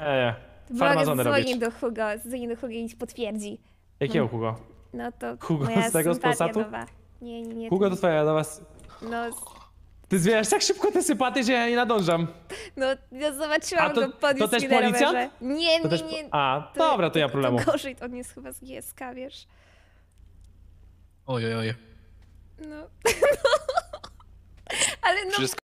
Eee, nie. Farmazony robić. do Hugo, dzwonię do Hugo i ci potwierdzi. Jakiego no. Hugo? No to Hugo moja z tego Nie, nie, nie. Hugo to twoja do was. No. Ty zwierasz tak szybko te sypaty, że ja nie nadążam. No, ja zobaczyłam to, go podniósł To też policjant? Nie, nie, nie. A, to, dobra, to ja problemu. To gorzej on jest chyba z GSK, wiesz. Oj, oj, oj. No. no. Ale no. Wszystko